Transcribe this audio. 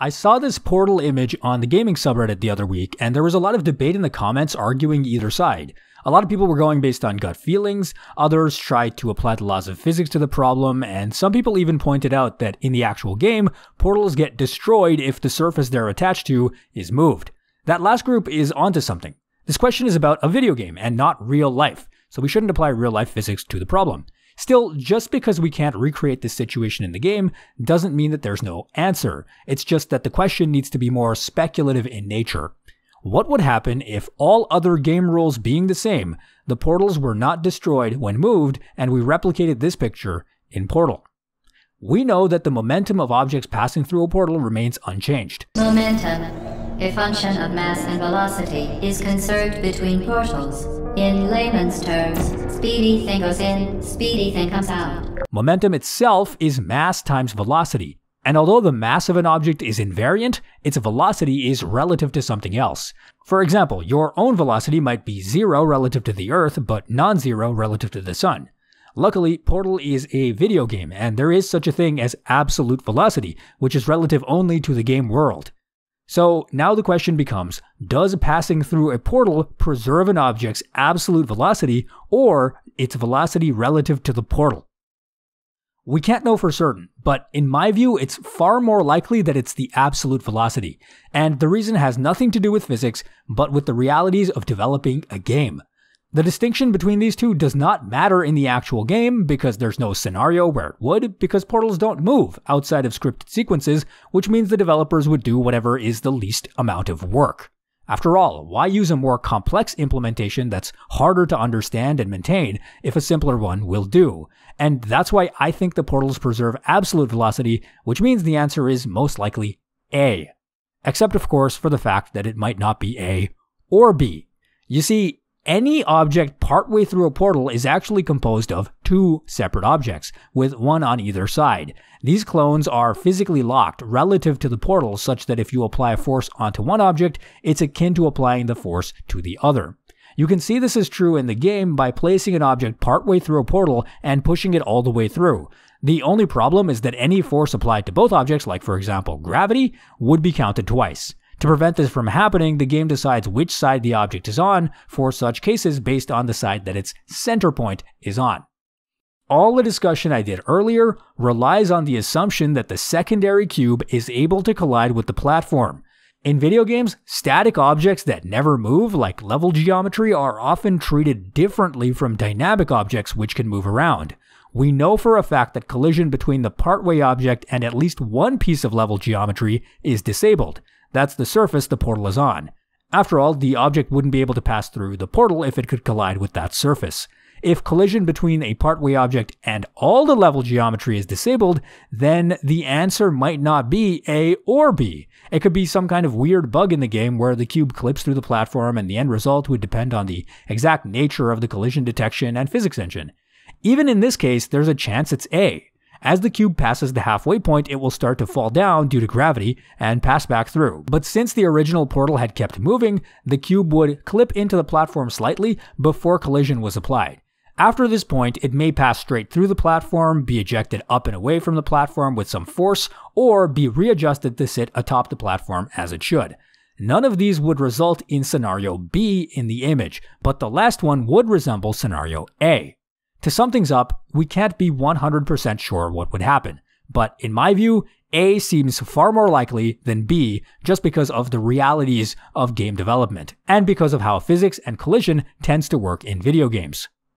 I saw this portal image on the gaming subreddit the other week, and there was a lot of debate in the comments arguing either side. A lot of people were going based on gut feelings, others tried to apply the laws of physics to the problem, and some people even pointed out that in the actual game, portals get destroyed if the surface they're attached to is moved. That last group is onto something. This question is about a video game and not real life, so we shouldn't apply real life physics to the problem. Still, just because we can't recreate this situation in the game doesn't mean that there's no answer. It's just that the question needs to be more speculative in nature. What would happen if all other game rules being the same, the portals were not destroyed when moved and we replicated this picture in Portal? We know that the momentum of objects passing through a portal remains unchanged. Momentum, a function of mass and velocity, is conserved between portals. In layman's terms, speedy thing goes in, speedy thing comes out. Momentum itself is mass times velocity. And although the mass of an object is invariant, its velocity is relative to something else. For example, your own velocity might be zero relative to the Earth, but non-zero relative to the Sun. Luckily, Portal is a video game, and there is such a thing as absolute velocity, which is relative only to the game world. So now the question becomes Does passing through a portal preserve an object's absolute velocity or its velocity relative to the portal? We can't know for certain, but in my view, it's far more likely that it's the absolute velocity. And the reason has nothing to do with physics, but with the realities of developing a game. The distinction between these two does not matter in the actual game because there's no scenario where it would, because portals don't move outside of scripted sequences, which means the developers would do whatever is the least amount of work. After all, why use a more complex implementation that's harder to understand and maintain if a simpler one will do? And that's why I think the portals preserve absolute velocity, which means the answer is most likely A. Except, of course, for the fact that it might not be A or B. You see, any object partway through a portal is actually composed of two separate objects, with one on either side. These clones are physically locked relative to the portal such that if you apply a force onto one object, it's akin to applying the force to the other. You can see this is true in the game by placing an object partway through a portal and pushing it all the way through. The only problem is that any force applied to both objects, like for example gravity, would be counted twice. To prevent this from happening, the game decides which side the object is on for such cases based on the side that its center point is on. All the discussion I did earlier relies on the assumption that the secondary cube is able to collide with the platform. In video games, static objects that never move, like level geometry, are often treated differently from dynamic objects which can move around. We know for a fact that collision between the partway object and at least one piece of level geometry is disabled, that's the surface the portal is on. After all, the object wouldn't be able to pass through the portal if it could collide with that surface. If collision between a partway object and all the level geometry is disabled, then the answer might not be A or B. It could be some kind of weird bug in the game where the cube clips through the platform and the end result would depend on the exact nature of the collision detection and physics engine. Even in this case, there's a chance it's A, as the cube passes the halfway point, it will start to fall down due to gravity and pass back through. But since the original portal had kept moving, the cube would clip into the platform slightly before collision was applied. After this point, it may pass straight through the platform, be ejected up and away from the platform with some force, or be readjusted to sit atop the platform as it should. None of these would result in scenario B in the image, but the last one would resemble scenario A. To sum things up, we can't be 100% sure what would happen, but in my view, A seems far more likely than B just because of the realities of game development, and because of how physics and collision tends to work in video games.